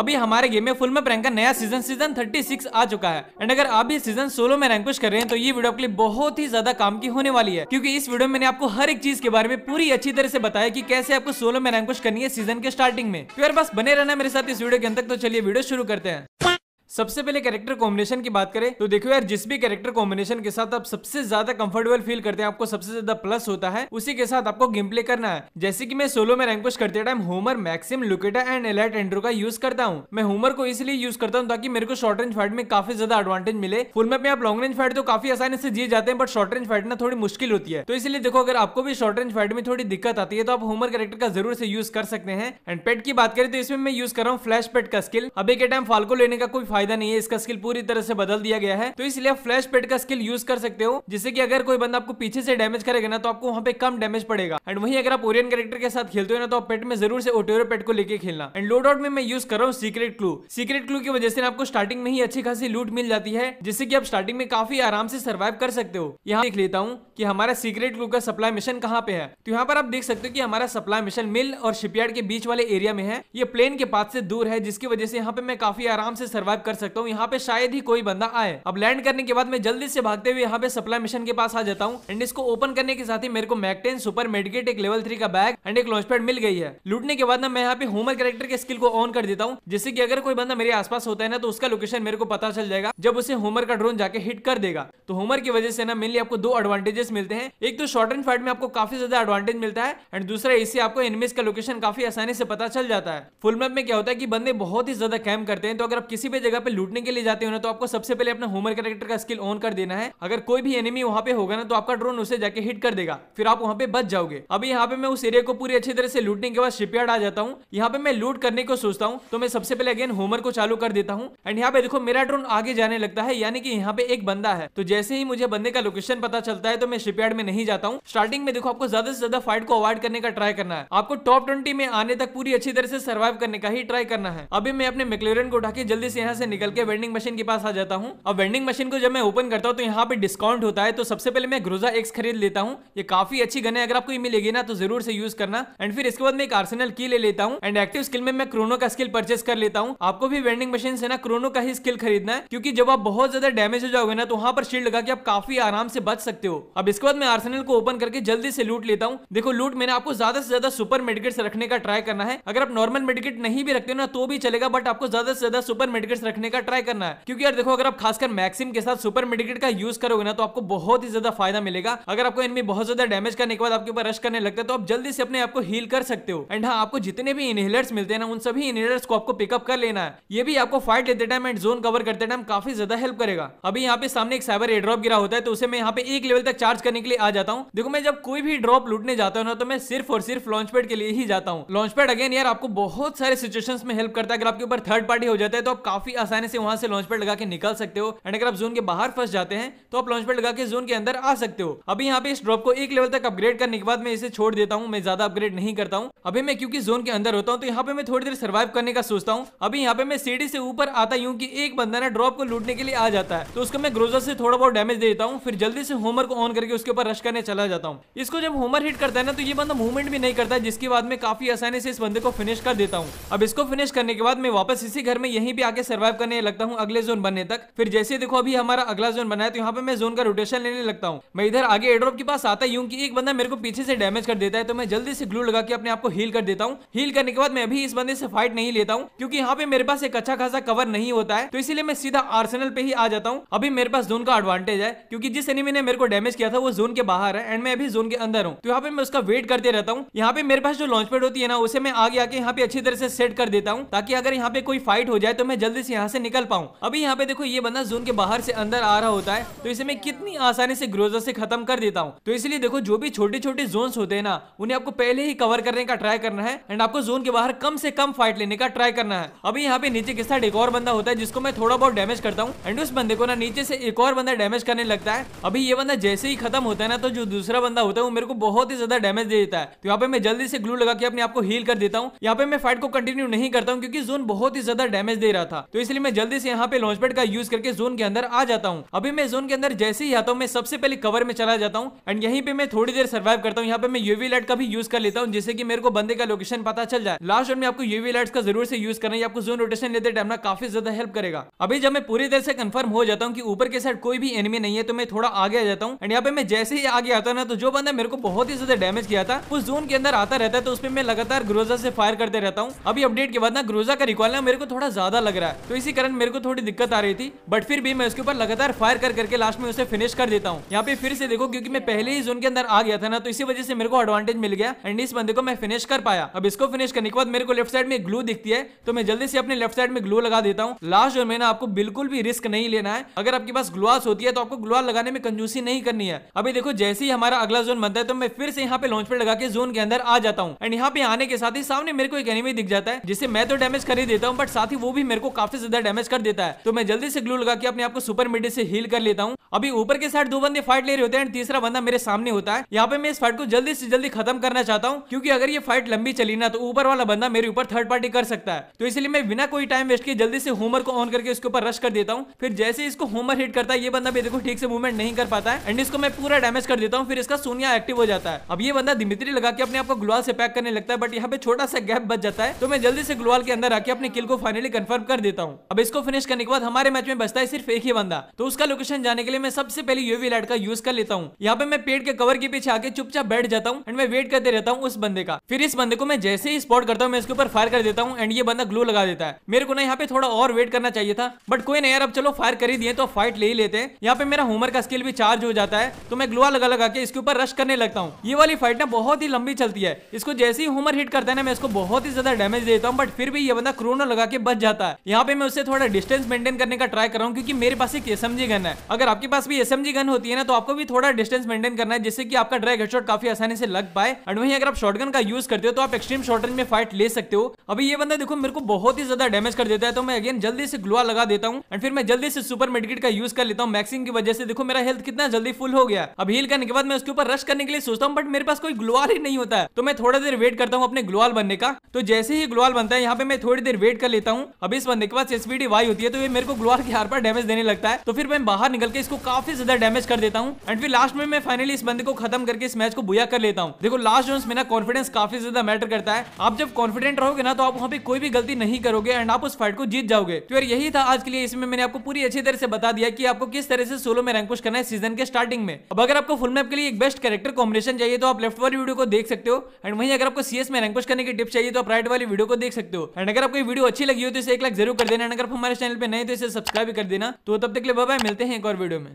अभी हमारे गेम में फुल में रैंक का नया सीजन सीजन 36 आ चुका है एंड अगर आप भी सीजन सोलो में रैंक पुश कर रहे हैं तो ये वीडियो लिए बहुत ही ज्यादा काम की होने वाली है क्योंकि इस वीडियो में मैंने आपको हर एक चीज के बारे में पूरी अच्छी तरह से बताया कि कैसे आपको सोलो में रैंक पुश करनी है सीजन के स्टार्टिंग में फिर तो बस बने रहना मेरे साथ इस वीडियो के अंदर तो चलिए वीडियो शुरू करते हैं सबसे पहले कैरेक्टर कॉम्बिनेशन की बात करें तो देखो यार जिस भी कैरेक्टर कॉम्बिनेशन के साथ आप सबसे ज्यादा कंफर्टेबल फील करते हैं आपको सबसे ज्यादा प्लस होता है उसी के साथ आपको गेम प्ले करना है जैसे कि मैं सोलो में रैंक पुश करते time Homer Maxim Luqueta and elite Andrew का यूज करता हूँ मैं होमर को इसलिए यूज करता हूँ ताकि मेरे को शॉर्ट रेंज फाइट में काफी ज्यादा एडवांटेज मिले फुल मैप में आप लॉन्ग रेंज फाइट तो काफी आसानी से जीत जाते हैं बट शॉर्ट रेंज फाइट ना थोड़ी मुश्किल होती है तो इसलिए देखो अगर आपको भी शॉर्ट रेंज फाइट में थोड़ी दिक्कत आती है तो आप होमर कैरेक्टर का जरूर से यूज कर सकते हैं एंड पेट की बात करें तो इसमें मैं यूज कर रहा हूँ फ्लैश पेट का स्किल अभी के टाइम फाल्को लेने का कोई फायदा नहीं है इसका स्किल पूरी तरह से बदल दिया गया है तो इसलिए आप फ्लैश पेड का स्किल यूज कर सकते हो जिससे कि अगर कोई बंदा आपको पीछे से डैमेज करेगा ना तो आपको वहाँ पे कम डैमेज पड़ेगा एंड वहीं अगर आप ओरियन कैरेक्टर के साथ खेलते हो ना तो आप पेट में जरूर से ओटेरो पेट को लेकर खेलना एंड लोड आउट में मैं यूज कर रहा हूँ सीक्रेट क्लू सीक्रेट क्लू की वजह से आपको स्टार्टिंग में ही अच्छी खासी लूट मिल जाती है जिससे की आप स्टार्टिंग में काफी आराम से सर्वाइव कर सकते हो यहाँ देख लेता हूँ की हमारा सीक्रेट क्लू का सप्लाई मिशन कहाँ पे है तो यहाँ पर आप देख सकते हो की हमारा सप्लाई मिशन मिल और शिपयार्ड के बीच वाले एरिया में है ये प्लेन के पास से दूर है जिसकी वजह से यहाँ पे मैं काफी आराम से सर्वाइव कर सकता हूँ यहाँ पे शायद ही कोई बंदा आए अब लैंड करने के बाद मैं जल्दी से भागते हुए यहाँ पे सप्लाई मिशन के पास आ जाता हूँ एंड इसको ओपन करने के साथ ही मेरे को मैकटेन सुपर मेडिकेट एक लेवल थ्री का बैग एंड एक लॉन्चपैड मिल गई है लूटने के बाद ना मैं यहाँ पे होमर कैरेक्टर के स्किल को ऑन कर देता हूँ जिससे की अगर कोई बंदा मेरे आस होता है ना तो उसका लोकेशन मेरे को पता चल जाएगा जब उसे होमर का ड्रोन जाके हिट कर देगा तो होमर की वजह से ना मेनली आपको दो एडवांटेजेस मिलते हैं एक तो शॉर्ट एंड फाइट में आपको काफी ज्यादा एडवांटेज मिलता है एंड दूसरा इससे आपको एनिमीज का लोकेशन काफी आसानी से पता चल जाता है फुल मैप में क्या होता है कि बंदे बहुत ही ज्यादा कैम करते हैं तो अगर आप किसी भी जगह जगह पे लूटने के लिए जाते हो ना तो आपको सबसे पहले अपना होमर कैरेक्टर का स्किल ऑन कर देना है अगर कोई भी एनिमी वहाँ पे होगा ना तो आपका ड्रोन उसे जाके हिट कर देगा फिर आप वहाँ पे बच जाओगे अभी यहाँ पे मैं उस एरिया को पूरी अच्छी तरह से लूटने के बाद शिपयार्ड आ जाता हूँ यहाँ पे मैं लूट करने को सोचता हूँ तो मैं सबसे पहले अगेन होमर को चालू कर देता हूँ एंड यहाँ पे देखो मेरा ड्रोन आगे जाने लगता है यानी कि यहाँ पे एक बंदा है तो जैसे ही मुझे बंदे का लोकेशन पता चलता है तो मैं शिपयार्ड में नहीं जाता हूँ स्टार्टिंग में देखो आपको ज्यादा से ज्यादा फाइट को अवॉइड करने का ट्राई करना है आपको टॉप ट्वेंटी में आने तक पूरी अच्छी तरह से सर्वाइव करने का ही ट्राई करना है अभी मैं अपने मैक्लेरन को उठा के जल्दी से यहाँ से निकल के वेंडिंग मशीन के पास आ जाता हूँ अब वेंडिंग मशीन को जब मैं ओपन करता हूँ तो यहाँ पे डिस्काउंट होता है तो सबसे पहले मैं ग्रोजा एक्स खरीद लेता हूँ ये काफी अच्छी गन है अगर आपको मिलेगी ना तो जरूर से यूज करना एंड फिर इसके बाद मैं एक आर्सनल की ले लेता हूँ एंड एक्टिव स्किल में मैं क्रोनो का स्किल परचेस कर लेता हूँ आपको भी वेंडिंग मशीन से ना क्रोनो का ही स्किल खरीदना है क्योंकि जब आप बहुत ज्यादा डैमेज हो जाओगे ना तो वहाँ पर शील्ड लगा के आप काफी आराम से बच सकते हो अब इसके बाद मैं आर्सनल को ओपन करके जल्दी से लूट लेता हूँ देखो लूट मैंने आपको ज्यादा से ज्यादा सुपर मेडिकेट्स रखने का ट्राई करना है अगर आप नॉर्मल मेडिकेट नहीं भी रखते हो ना तो भी चलेगा बट आपको ज्यादा से ज्यादा सुपर मेडिकेट्स रखने का ट्राई करना है क्योंकि यार देखो अगर आप खासकर मैक्सिम के साथ सुपर मेडिकेट का यूज करोगे ना तो आपको बहुत ही ज्यादा फायदा मिलेगा अगर आपको एनमी बहुत ज्यादा डैमेज करने के बाद आपके ऊपर रश करने लगता है तो आप जल्दी से अपने आपको हील कर सकते हो एंड हाँ आपको जितने भी इनहेलर्स मिलते हैं ना उन सभी इनहेलर्स को आपको पिकअप कर लेना है ये भी आपको फाइट लेते टाइम एंड जोन कवर करते टाइम काफी ज्यादा हेल्प करेगा अभी यहाँ पे सामने एक साइबर एड्रॉप गिरा होता है तो उसे मैं यहाँ पे एक लेवल तक चार्ज करने के लिए आ जाता हूँ देखो मैं जब कोई भी ड्रॉप लूटने जाता हूँ ना तो मैं सिर्फ और सिर्फ लॉन्च के लिए ही जाता हूँ लॉन्च अगेन यार आपको बहुत सारे सिचुएशन में हेल्प करता है अगर आपके ऊपर थर्ड पार्टी हो जाता है तो आप काफी आसानी से वहां से लॉन्च पैड लगा के निकल सकते हो एंड अगर आप जोन के बाहर फंस जाते हैं तो आप लॉन्च पैड लगा के जोन के अंदर आ सकते हो अभी यहाँ पे इस ड्रॉप को एक लेवल तक अपग्रेड करने के बाद मैं इसे छोड़ देता हूँ मैं ज्यादा अपग्रेड नहीं करता हूँ अभी मैं क्योंकि जोन के अंदर होता हूँ तो यहाँ पे मैं थोड़ी देर सर्वाइव करने का सोचता हूँ अभी यहाँ पे मैं सीढ़ी से ऊपर आता हूँ की एक बंदा ना ड्रॉप को लूटने के लिए आ जाता है तो उसको मैं ग्रोजर से थोड़ा बहुत डैमेज देता हूँ फिर जल्दी से होमर को ऑन करके उसके ऊपर रश करने चला जाता हूँ इसको जब होमर हिट करता है ना तो ये बंदा मूवमेंट भी नहीं करता है जिसके बाद में काफी आसानी से इस बंदे को फिनिश कर देता हूँ अब इसको फिनिश करने के बाद मैं वापस इसी घर में यहीं भी आके सर्वाइव सर्वाइव करने लगता हूँ अगले जोन बनने तक फिर जैसे देखो अभी हमारा अगला जोन बनाया तो यहाँ पे मैं जोन का रोटेशन लेने लगता हूँ मैं इधर आगे एड्रॉप के पास आता हूँ की एक बंदा मेरे को पीछे से डैमेज कर देता है तो मैं जल्दी से ग्लू लगा के अपने आपको हील कर देता हूँ हील करने के बाद मैं अभी इस बंदे से फाइट नहीं लेता हूँ क्योंकि यहाँ पे मेरे पास एक अच्छा खासा कवर नहीं होता है तो इसलिए मैं सीधा आर्सनल पे ही आ जाता हूँ अभी मेरे पास जोन का एडवांटेज है क्योंकि जिस एनिमी ने मेरे को डैमेज किया था वो जोन के बाहर है एंड मैं अभी जोन के अंदर हूँ तो यहाँ पे मैं उसका वेट करते रहता हूँ यहाँ पे मेरे पास जो लॉन्च पैड होती है ना उसे मैं आगे आके यहाँ पे अच्छी तरह से सेट कर देता हूँ ताकि अगर यहाँ पे कोई फाइट हो जाए तो मैं जल्दी से यहाँ से निकल पाऊँ अभी यहाँ पे देखो ये बंदा जोन के बाहर से अंदर आ रहा होता है तो इसे मैं कितनी आसानी से ग्रोजर से खत्म कर देता हूँ तो इसलिए देखो जो भी छोटे छोटे जोन होते हैं ना उन्हें आपको पहले ही कवर करने का ट्राई करना है एंड आपको जोन के बाहर कम से कम फाइट लेने का ट्राई करना है अभी यहाँ पे नीचे के साथ एक और बंदा होता है जिसको मैं थोड़ा बहुत डैमेज करता हूँ एंड उस बंदे को ना नीचे से एक और बंदा डैमेज करने लगता है अभी ये बंदा जैसे ही खत्म होता है ना तो जो दूसरा बंदा होता है वो मेरे को बहुत ही ज्यादा डैमेज दे देता है तो यहाँ पे मैं जल्दी से ग्लू लगा के अपने आपको हील कर देता हूँ यहाँ पे मैं फाइट को कंटिन्यू नहीं करता हूँ क्योंकि जोन बहुत ही ज्यादा डैमेज दे रहा था तो इस इसलिए मैं जल्दी से यहाँ पे लॉन्चपेड का यूज करके जोन के अंदर आ जाता हूँ अभी मैं जोन के अंदर जैसे ही आता हूँ मैं सबसे पहले कवर में चला जाता हूँ एंड यहीं पे मैं थोड़ी देर सर्वाइव करता हूँ यहाँ पे मैं यूवी लाइट का भी यूज कर लेता हूँ जिससे कि मेरे को बंदे का लोकेशन पता चल जाए लास्ट में आपको यूवी लाइट का जरूर से यूज करना आपको जोन रोटेशन लेते टाइम ना काफी ज्यादा हेल्प करेगा अभी जब मैं पूरी देर से कंफर्म हो जाता हूँ की ऊपर के साइड कोई भी एनमी नहीं है तो मैं थोड़ा आगे आ जाता हूँ एंड यहाँ पे मैं जैसे ही आगे आता ना तो जो बंदा मेरे को बहुत ही ज्यादा डैमेज किया था उस जोन के अंदर आता रहता है तो उस पर मैं लगातार ग्रोजा से फायर करते रहता हूँ अभी अपडेट के बाद ना ग्रोजा का रिकॉल ना मेरे को थोड़ा ज्यादा लग रहा है तो इसी कारण मेरे को थोड़ी दिक्कत आ रही थी बट फिर भी मैं उसके ऊपर लगातार फायर कर करके लास्ट में उसे फिनिश कर देता हूँ यहाँ पे फिर से देखो क्योंकि मैं पहले ही जोन के अंदर आ गया था ना तो इसी वजह से मेरे को एडवांटेज मिल गया एंड इस बंदे को मैं फिनिश कर पाया अब इसको फिनिश करने के बाद मेरे को लेफ्ट साइड में ग्लू दिखती है तो मैं जल्दी से अपने लेफ्ट साइड में ग्लू लगा देता हूँ लास्ट जोन में ना आपको बिल्कुल भी रिस्क नहीं लेना है अगर आपके पास ग्लूआस होती है तो आपको ग्लूआस लगाने में कंजूसी नहीं करनी है अभी देखो जैसे ही हमारा अगला जोन बनता है तो मैं फिर से यहाँ पे लॉन्च पेड लगा के जोन के अंदर आ जाता हूँ एंड यहाँ पे आने के साथ ही सामने मेरे को एक एनिमी दिख जाता है जिससे मैं तो डैमेज कर ही देता हूँ बट साथ ही वो भी मेरे को काफी सीधा डैमेज कर देता है तो मैं जल्दी से ग्लू लगा के अपने आपको सुपर मीडियम से हील कर लेता हूँ अभी ऊपर के साइड दो बंदे फाइट ले रहे होते हैं तीसरा बंदा मेरे सामने होता है यहाँ पे मैं इस फाइट को जल्दी से जल्दी खत्म करना चाहता हूँ क्योंकि अगर ये फाइट लंबी चली ना तो ऊपर वाला बंदा मेरे ऊपर थर्ड पार्टी कर सकता है तो इसलिए मैं बिना कोई टाइम वेस्ट किए जल्दी से होमर को ऑन करके उसके ऊपर रश कर देता हूँ फिर जैसे इसको होमर हिट करता है ये बंदा भी देखो ठीक से मूवमेंट नहीं कर पाता है एंड इसको मैं पूरा डैमेज कर देता हूँ फिर इसका सोनिया एक्टिव हो जाता है अब ये बंदा दिमित्री लगा के अपने आपको को ग्लोवाल से पैक करने लगता है बट यहाँ पे छोटा सा गैप बच जाता है तो मैं जल्दी से ग्लोवाल के अंदर आके अपने किल को फाइनली कन्फर्म कर देता हूँ अब इसको फिनिश करने के बाद हमारे मैच में बचता है सिर्फ एक ही बंदा तो उसका लोकेशन जाने के लिए मैं सबसे पहले यूवी लाइट का यूज कर लेता हूँ यहाँ पे मैं पेड़ के कवर के पीछे आके चुपचाप बैठ जाता हूँ एंड मैं वेट करते रहता हूँ उस बंदे का फिर इस बंदे को मैं जैसे ही स्पॉट करता हूँ मैं इसके ऊपर फायर कर देता हूँ एंड ये बंदा ग्लू लगा देता है मेरे को ना यहाँ पे थोड़ा और वेट करना चाहिए था बट कोई नहीं यार अब चलो फायर कर ही दिए तो फाइट ले ही लेते हैं यहाँ पे मेरा होमर का स्किल भी चार्ज हो जाता है तो मैं ग्लूआ लगा लगा के इसके ऊपर रश करने लगता हूँ ये वाली फाइट ना बहुत ही लंबी चलती है इसको जैसे ही होमर हिट करता है ना मैं इसको बहुत ही ज्यादा डैमेज देता हूँ बट फिर भी ये बंदा क्रोनो लगा के बच जाता है यहाँ पे मैं उससे थोड़ा डिस्टेंस मेंटेन करने का ट्राई कर रहा हूँ क्योंकि मेरे पास एक एस गन है अगर आपके पास भी एस गन होती है ना तो आपको भी थोड़ा डिस्टेंस मेंटेन करना है जिससे कि आपका ड्रैग हेडशॉट काफी आसानी से लग पाए एंड वहीं अगर आप शॉटगन का यूज करते हो तो आप एक्सट्रीम शॉर्ट रेंज में फाइट ले सकते हो अभी ये बंदा देखो मेरे को बहुत ही ज्यादा डैमेज कर देता है तो मैं अगेन जल्दी से ग्लोआ लगा देता हूँ एंड फिर मैं जल्दी से सुपर मेडिकेट का यूज कर लेता हूँ मैक्सिंग की वजह से देखो मेरा हेल्थ कितना जल्दी फुल हो गया अब हील करने के बाद मैं उसके ऊपर रश करने के लिए सोचता हूँ बट मेरे पास कोई ग्लोआल ही नहीं होता है तो मैं थोड़ा देर वेट करता हूँ अपने ग्लोआल बनने का तो जैसे ही ग्लोआल बनता है यहाँ पे मैं थोड़ी देर वेट कर लेता हूँ अब इस बंदे के बाद पास एसपीडी वाई होती है तो ये मेरे को ग्लोअर के हार पर डैमेज देने लगता है तो फिर मैं बाहर निकल के इसको काफी ज्यादा डैमेज कर देता हूँ एंड फिर लास्ट में मैं फाइनली इस बंदे को खत्म करके इस मैच को बुया कर लेता हूँ देखो लास्ट जो मेरा कॉन्फिडेंस काफी ज्यादा मैटर करता है आप जब कॉन्फिडेंट रहोगे ना तो आप वहाँ पे कोई भी गलती नहीं करोगे एंड आप उस फाइट को जीत जाओगे तो यार यही था आज के लिए इसमें मैंने आपको पूरी अच्छी तरह से बता दिया कि आपको किस तरह से सोलो में रैंकुश करना है सीजन के स्टार्टिंग में अब अगर आपको फुल मैप के लिए एक बेस्ट कैरेक्टर कॉम्बिनेशन चाहिए तो आप लेफ्ट वाली वीडियो को देख सकते हो एंड वहीं अगर आपको सीएस में रैंकुश करने की टिप्स चाहिए तो आप राइट वाली वीडियो को देख सकते हो एंड अगर आपको वीडियो अच्छी लगी हो तो इसे एक लाख जरूर कर देना एंड अगर हमारे चैनल पे नए तो इसे सब्सक्राइब कर देना तो तब तक के लिए बाबा मिलते हैं एक और वीडियो में